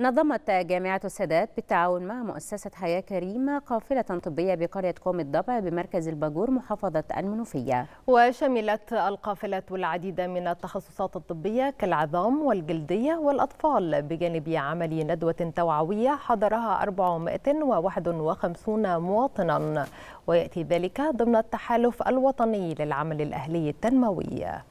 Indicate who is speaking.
Speaker 1: نظمت جامعة السادات بالتعاون مع مؤسسة حياة كريمة قافلة طبية بقرية قوم الضبع بمركز الباجور محافظة المنوفية وشملت
Speaker 2: القافلة العديد من التخصصات الطبية كالعظام والجلدية والأطفال بجانب عمل ندوة توعوية حضرها 451 مواطنا ويأتي ذلك ضمن التحالف الوطني للعمل الأهلي التنموي